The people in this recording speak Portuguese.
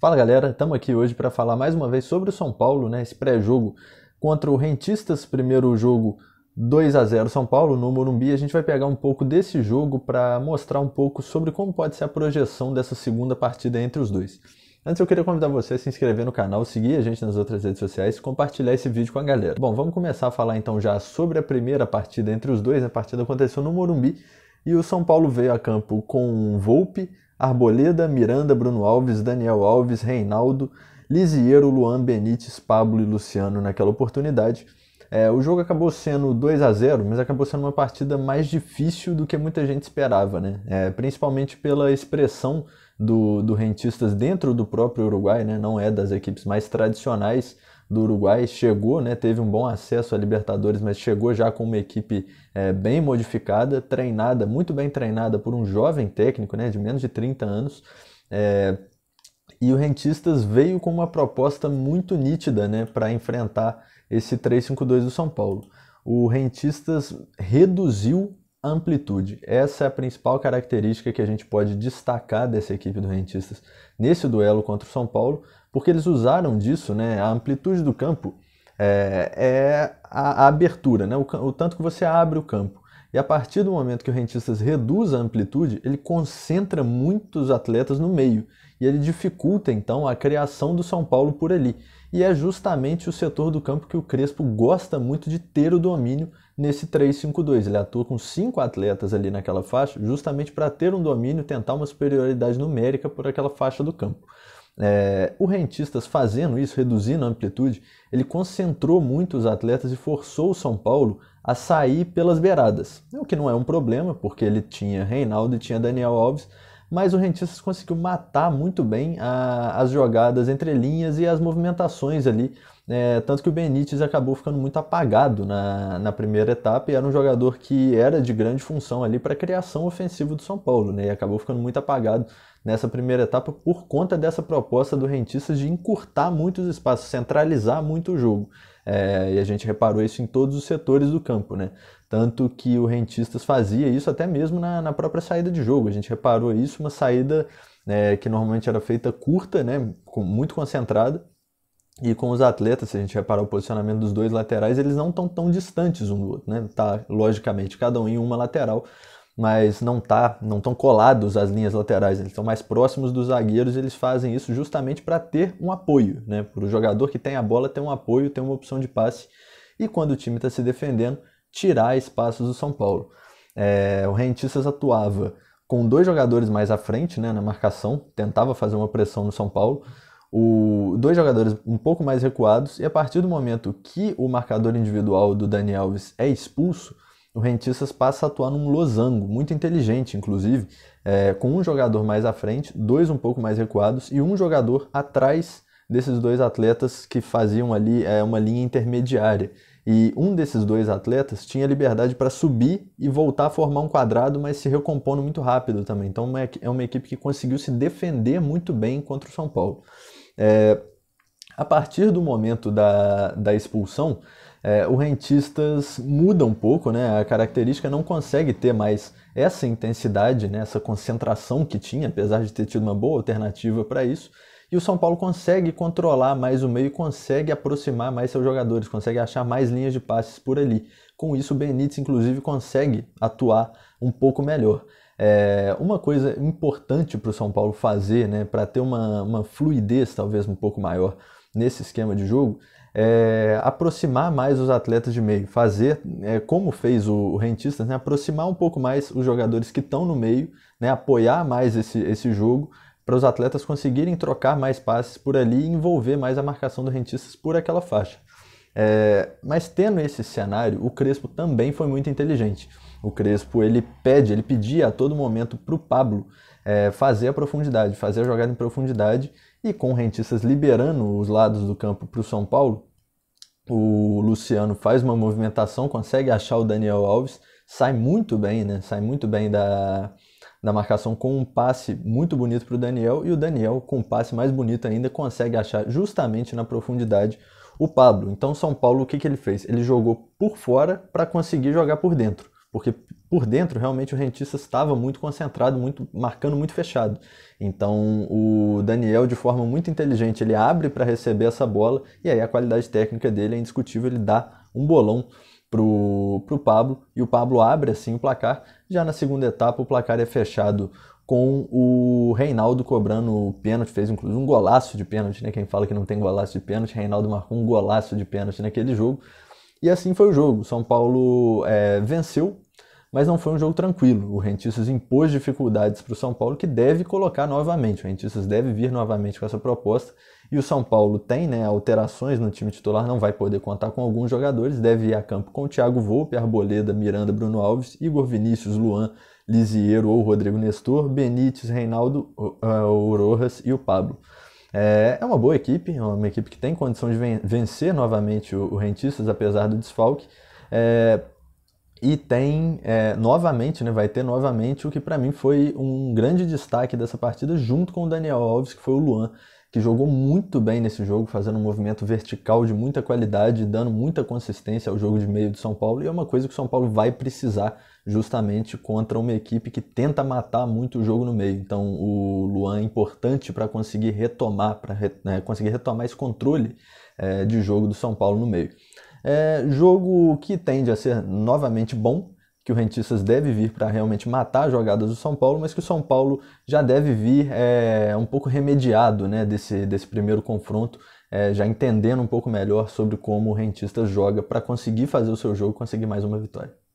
Fala galera, estamos aqui hoje para falar mais uma vez sobre o São Paulo, né? Esse pré-jogo contra o Rentistas, primeiro jogo 2 a 0 São Paulo no Morumbi. A gente vai pegar um pouco desse jogo para mostrar um pouco sobre como pode ser a projeção dessa segunda partida entre os dois. Antes eu queria convidar você a se inscrever no canal, seguir a gente nas outras redes sociais e compartilhar esse vídeo com a galera. Bom, vamos começar a falar então já sobre a primeira partida entre os dois. A partida aconteceu no Morumbi e o São Paulo veio a campo com um Volpe, Arboleda, Miranda, Bruno Alves, Daniel Alves, Reinaldo, Lisiero, Luan Benítez, Pablo e Luciano naquela oportunidade. É, o jogo acabou sendo 2 a 0 mas acabou sendo uma partida mais difícil do que muita gente esperava, né? É, principalmente pela expressão do, do Rentistas dentro do próprio Uruguai, né? Não é das equipes mais tradicionais do Uruguai, chegou, né, teve um bom acesso à Libertadores, mas chegou já com uma equipe é, bem modificada, treinada, muito bem treinada por um jovem técnico né, de menos de 30 anos. É, e o Rentistas veio com uma proposta muito nítida né, para enfrentar esse 3-5-2 do São Paulo. O Rentistas reduziu amplitude. Essa é a principal característica que a gente pode destacar dessa equipe do Rentistas nesse duelo contra o São Paulo, porque eles usaram disso, né? A amplitude do campo é, é a, a, abertura, né? O, o tanto que você abre o campo. E a partir do momento que o Rentistas reduz a amplitude, ele concentra muitos atletas no meio e ele dificulta então a criação do São Paulo por ali. E é justamente o setor do campo que o Crespo gosta muito de ter o domínio nesse 3-5-2. Ele atua com cinco atletas ali naquela faixa, justamente para ter um domínio, tentar uma superioridade numérica por aquela faixa do campo. É, o Rentistas fazendo isso, reduzindo a amplitude, ele concentrou muito os atletas e forçou o São Paulo a sair pelas beiradas. O que não é um problema, porque ele tinha Reinaldo e tinha Daniel Alves, mas o Rentistas conseguiu matar muito bem a, as jogadas entre linhas e as movimentações ali é, tanto que o Benítez acabou ficando muito apagado na, na primeira etapa e era um jogador que era de grande função ali para a criação ofensiva do São Paulo, né? E acabou ficando muito apagado nessa primeira etapa por conta dessa proposta do Rentistas de encurtar muitos espaços, centralizar muito o jogo. É, e a gente reparou isso em todos os setores do campo, né? Tanto que o Rentistas fazia isso até mesmo na, na própria saída de jogo. A gente reparou isso, uma saída né, que normalmente era feita curta, né? muito concentrada e com os atletas, se a gente reparar o posicionamento dos dois laterais, eles não estão tão distantes um do outro, né? Tá, logicamente, cada um em uma lateral, mas não tá, não estão colados as linhas laterais, eles estão mais próximos dos zagueiros e eles fazem isso justamente para ter um apoio, né? Para o jogador que tem a bola ter um apoio, ter uma opção de passe e quando o time está se defendendo, tirar espaços do São Paulo. É, o Rentistas atuava com dois jogadores mais à frente né, na marcação, tentava fazer uma pressão no São Paulo o, dois jogadores um pouco mais recuados, e a partir do momento que o marcador individual do Dani Alves é expulso, o Rentistas passa a atuar num losango, muito inteligente, inclusive, é, com um jogador mais à frente, dois um pouco mais recuados e um jogador atrás desses dois atletas que faziam ali é, uma linha intermediária. E um desses dois atletas tinha liberdade para subir e voltar a formar um quadrado, mas se recompondo muito rápido também. Então é uma equipe que conseguiu se defender muito bem contra o São Paulo. É, a partir do momento da, da expulsão, é, o rentistas muda um pouco, né? A característica não consegue ter mais essa intensidade, né? essa concentração que tinha, apesar de ter tido uma boa alternativa para isso. E o São Paulo consegue controlar mais o meio, consegue aproximar mais seus jogadores, consegue achar mais linhas de passes por ali. Com isso, o Benítez, inclusive, consegue atuar um pouco melhor. É, uma coisa importante para o São Paulo fazer, né, para ter uma, uma fluidez talvez um pouco maior nesse esquema de jogo, é aproximar mais os atletas de meio, fazer é, como fez o, o Rentistas, né, aproximar um pouco mais os jogadores que estão no meio, né, apoiar mais esse, esse jogo para os atletas conseguirem trocar mais passes por ali e envolver mais a marcação do Rentistas por aquela faixa. É, mas tendo esse cenário, o Crespo também foi muito inteligente. O Crespo ele pede, ele pedia a todo momento para o Pablo é, fazer a profundidade, fazer a jogada em profundidade e com rentistas liberando os lados do campo para o São Paulo, o Luciano faz uma movimentação, consegue achar o Daniel Alves, sai muito bem, né? Sai muito bem da, da marcação com um passe muito bonito para o Daniel e o Daniel com um passe mais bonito ainda consegue achar justamente na profundidade o Pablo. Então, São Paulo, o que, que ele fez? Ele jogou por fora para conseguir jogar por dentro, porque por dentro realmente o Rentista estava muito concentrado, muito marcando muito fechado. Então, o Daniel, de forma muito inteligente, ele abre para receber essa bola e aí a qualidade técnica dele é indiscutível, ele dá um bolão pro, pro Pablo e o Pablo abre assim o placar. Já na segunda etapa o placar é fechado com o Reinaldo cobrando pênalti, fez inclusive um golaço de pênalti, né? Quem fala que não tem golaço de pênalti, Reinaldo marcou um golaço de pênalti naquele jogo. E assim foi o jogo. São Paulo é, venceu mas não foi um jogo tranquilo. O Rentistas impôs dificuldades para o São Paulo, que deve colocar novamente. O Rentistas deve vir novamente com essa proposta. E o São Paulo tem né, alterações no time titular, não vai poder contar com alguns jogadores, deve ir a campo com Thiago Volpe, Arboleda, Miranda, Bruno Alves, Igor Vinícius, Luan, Lisiero ou Rodrigo Nestor, Benítez, Reinaldo, o é, e o Pablo. É, é uma boa equipe, é uma equipe que tem condição de vencer novamente o Rentistas, apesar do desfalque. É, e tem é, novamente, né, vai ter novamente o que para mim foi um grande destaque dessa partida, junto com o Daniel Alves, que foi o Luan, que jogou muito bem nesse jogo, fazendo um movimento vertical de muita qualidade, dando muita consistência ao jogo de meio de São Paulo, e é uma coisa que o São Paulo vai precisar justamente contra uma equipe que tenta matar muito o jogo no meio. Então o Luan é importante para conseguir retomar, para né, conseguir retomar esse controle é, de jogo do São Paulo no meio. É jogo que tende a ser novamente bom, que o Rentistas deve vir para realmente matar jogadas do São Paulo, mas que o São Paulo já deve vir é, um pouco remediado né, desse, desse primeiro confronto, é, já entendendo um pouco melhor sobre como o Rentistas joga para conseguir fazer o seu jogo conseguir mais uma vitória.